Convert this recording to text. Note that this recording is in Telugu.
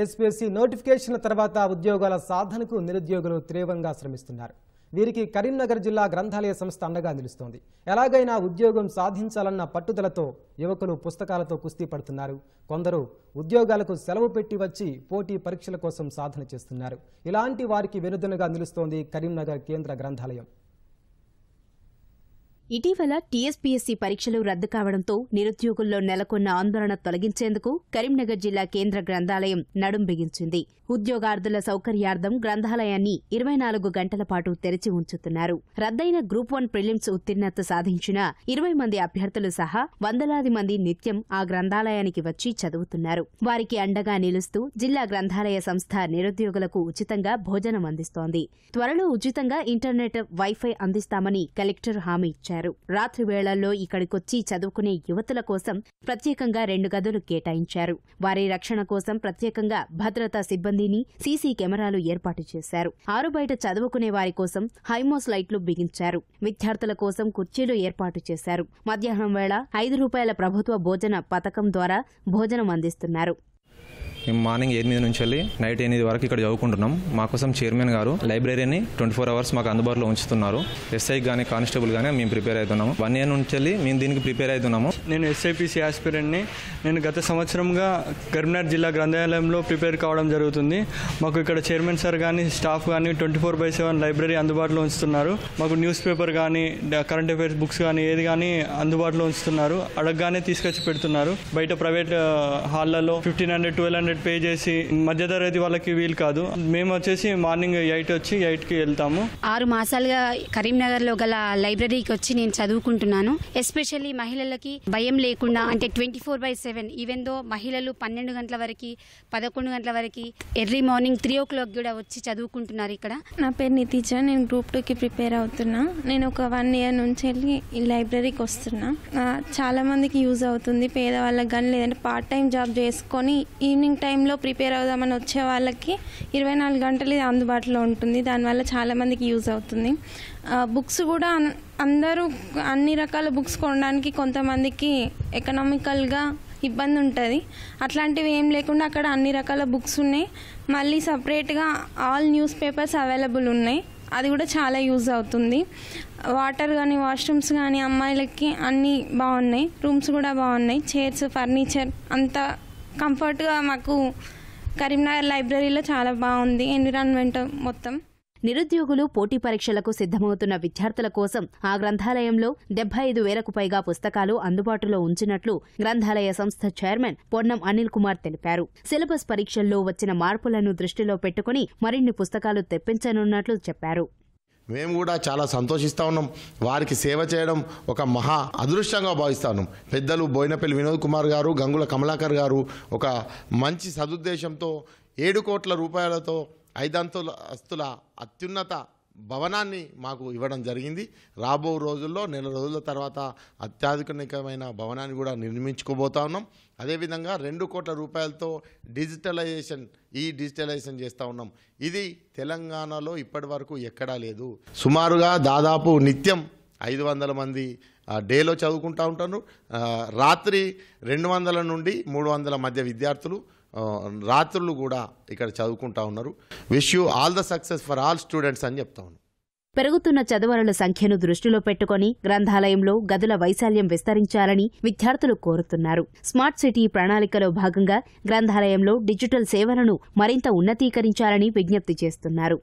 ఎస్పీఎస్సీ నోటిఫికేషన్ తర్వాత ఉద్యోగాల సాధనకు నిరుద్యోగులు తీవ్రంగా శ్రమిస్తున్నారు వీరికి కరీంనగర్ జిల్లా గ్రంథాలయ సంస్థ అండగా నిలుస్తోంది ఎలాగైనా ఉద్యోగం సాధించాలన్న పట్టుదలతో యువకులు పుస్తకాలతో కుస్తీ పడుతున్నారు కొందరు ఉద్యోగాలకు సెలవు పెట్టి వచ్చి పోటీ పరీక్షల కోసం సాధన చేస్తున్నారు ఇలాంటి వారికి వెనుదనగా నిలుస్తోంది కరీంనగర్ కేంద్ర గ్రంథాలయం ఇటీవల టీఎస్పీఎస్సీ పరీక్షలు రద్దు కావడంతో నిరుద్యోగుల్లో నెలకొన్న ఆందోళన తొలగించేందుకు కరీంనగర్ జిల్లా కేంద్ర గ్రంథాలయం నడుం బిగించింది ఉద్యోగార్థుల సౌకర్యార్థం గ్రంథాలయాన్ని ఇరవై నాలుగు గంటల పాటు తెరిచి ఉంచుతున్నారు రద్దయిన గ్రూప్ వన్ ప్రిలిమ్స్ ఉత్తీర్ణత సాధించిన ఇరవై మంది అభ్యర్థులు సహా వందలాది మంది నిత్యం ఆ గ్రంథాలయానికి వచ్చి చదువుతున్నారు వారికి అండగా నిలుస్తూ జిల్లా గ్రంథాలయ సంస్థ నిరుద్యోగులకు ఉచితంగా భోజనం అందిస్తోంది త్వరలో ఉచితంగా ఇంటర్నెట్ వైఫై అందిస్తామని కలెక్టర్ హామీ ఇచ్చారు చేశారు రాత్రి వేళల్లో ఇక్కడికొచ్చి చదువుకునే యువతుల కోసం ప్రత్యేకంగా రెండు గదులు కేటాయించారు వారి రక్షణ కోసం ప్రత్యేకంగా భద్రతా సిబ్బందిని సీసీ కెమెరాలు ఏర్పాటు చేశారు ఆరు బయట చదువుకునే వారి కోసం హైమోస్ లైట్లు బిగించారు విద్యార్థుల కోసం కుర్చీలు ఏర్పాటు చేశారు మధ్యాహ్నం వేళ ఐదు రూపాయల ప్రభుత్వ భోజన పథకం ద్వారా భోజనం అందిస్తున్నారు మేము మార్నింగ్ ఎనిమిది నుంచి వెళ్ళి నైట్ ఎనిమిది వరకు ఇక్కడ చదువుకుంటున్నాం మా కోసం చైర్మన్ గారు లైబ్రరీని ట్వంటీ ఫోర్ అవర్స్ మాకు అందుబాటులో ఉంచుతున్నారు ఎస్ఐకి కానీ కానిస్టేబుల్ కానీ మేము ప్రిపేర్ అవుతున్నాము వన్ ఇయర్ నుంచి వెళ్ళి మేము దీనికి ప్రిపేర్ అవుతున్నాము నేను ఎస్ఐపిసి ఆస్పిరెంట్ని నేను గత సంవత్సరంగా కరీంనగర్ జిల్లా గ్రంథాలయంలో ప్రిపేర్ కావడం జరుగుతుంది మాకు ఇక్కడ చైర్మన్ సార్ కానీ స్టాఫ్ కానీ twenty four by seven library అందుబాటులో ఉంచుతున్నారు మాకు న్యూస్ పేపర్ కానీ కరెంట్ అఫైర్స్ బుక్స్ కానీ ఏది కానీ అందుబాటులో ఉంచుతున్నారు అడగగానే తీసుకొచ్చి పెడుతున్నారు బయట ప్రైవేట్ హాల్లలో fifteen hundred twelve hundred hundred pay చేసి మధ్యతరగతి వాళ్ళకి వీలు కాదు మేము వచ్చేసి మార్నింగ్ ఎయిట్ వచ్చి ఎయిట్ కి వెళ్తాము ఆరు మాసాలుగా కరీంనగర్లో గల లైబ్రరీకి వచ్చి నేను చదువుకుంటున్నాను ఎస్పెషల్లీ మహిళలకి భయం లేకుండా అంటే twenty four by seven even though మహిళలు పన్నెండు గంటల వరకు పదకొండు గంటల వరకు early morning three o'clock కూడా వచ్చి చదువుకుంటున్నారు ఇక్కడ నా పేరు నితీజ నేను గ్రూప్ కి ప్రిపేర్ అవుతున్నా నేను ఒక వన్ ఇయర్ నుంచి వెళ్ళి ఈ లైబ్రరీకి వస్తున్నా చాలా మందికి యూజ్ అవుతుంది పేదవాళ్ళకి కానీ లేదంటే పార్ట్ టైం జాబ్ చేసుకొని ఈవినింగ్ టైంలో ప్రిపేర్ అవుదామని వచ్చే వాళ్ళకి ఇరవై నాలుగు గంటలు ఇది అందుబాటులో ఉంటుంది దానివల్ల చాలామందికి యూజ్ అవుతుంది బుక్స్ కూడా అందరూ అన్ని రకాల బుక్స్ కొనడానికి కొంతమందికి ఎకనామికల్గా ఇబ్బంది ఉంటుంది అట్లాంటివి ఏం లేకుండా అక్కడ అన్ని రకాల బుక్స్ ఉన్నాయి మళ్ళీ సపరేట్గా ఆల్ న్యూస్ పేపర్స్ అవైలబుల్ ఉన్నాయి అది కూడా చాలా యూజ్ అవుతుంది వాటర్ కానీ వాష్రూమ్స్ కానీ అమ్మాయిలకి అన్నీ బాగున్నాయి రూమ్స్ కూడా బాగున్నాయి చైర్స్ ఫర్నిచర్ అంతా కంఫర్ట్గా మాకు కరీంనగర్ లైబ్రరీలో చాలా బాగుంది ఎన్విరాన్మెంట్ మొత్తం నిరుద్యోగులు పోటీ పరీక్షలకు సిద్ధమవుతున్న విద్యార్థుల కోసం ఆ గ్రంథాలయంలో డెబ్బై ఐదు వేలకు పైగా పుస్తకాలు అందుబాటులో ఉంచినట్లు గ్రంథాలయ సంస్థ చైర్మన్ పొన్నం అనిల్ కుమార్ తెలిపారు సిలబస్ పరీక్షల్లో వచ్చిన మార్పులను దృష్టిలో పెట్టుకుని మరిన్ని పుస్తకాలు తెప్పించనున్నట్లు చెప్పారు మేము కూడా చాలా సంతోషిస్తూ ఉన్నాం వారికి సేవ చేయడం ఒక మహా అదృష్టంగా భావిస్తాను ఉన్నాం పెద్దలు బోయినపల్లి వినోద్ కుమార్ గారు గంగుల కమలాకర్ గారు ఒక మంచి సదుద్దేశంతో ఏడు కోట్ల రూపాయలతో అస్తుల అత్యున్నత భవనాన్ని మాకు ఇవ్వడం జరిగింది రాబో రోజుల్లో నెల రోజుల తర్వాత అత్యాధునికమైన భవనాన్ని కూడా నిర్మించుకోబోతా ఉన్నాం అదేవిధంగా రెండు కోట్ల రూపాయలతో డిజిటలైజేషన్ ఈ డిజిటలైజేషన్ చేస్తూ ఉన్నాం ఇది తెలంగాణలో ఇప్పటి వరకు ఎక్కడా లేదు సుమారుగా దాదాపు నిత్యం ఐదు వందల మంది డేలో చదువుకుంటూ ఉంటాను రాత్రి రెండు వందల నుండి మూడు వందల మధ్య విద్యార్థులు రాత్రులు కూడా ఇక్కడ చదువుకుంటా ఉన్నారు wish you all the success for all students అని చెప్తా ఉన్నారు పెరుగుతున్న చదవరుల సంఖ్యను దృష్టిలో పెట్టుకుని గ్రంథాలయంలో గదుల వైశాల్యం విస్తరించాలని విద్యార్థులు కోరుతున్నారు స్మార్ట్ సిటీ ప్రణాళికలో భాగంగా గ్రంథాలయంలో డిజిటల్ సేవలను మరింత ఉన్నతీకరించాలని విజ్ఞప్తి చేస్తున్నారు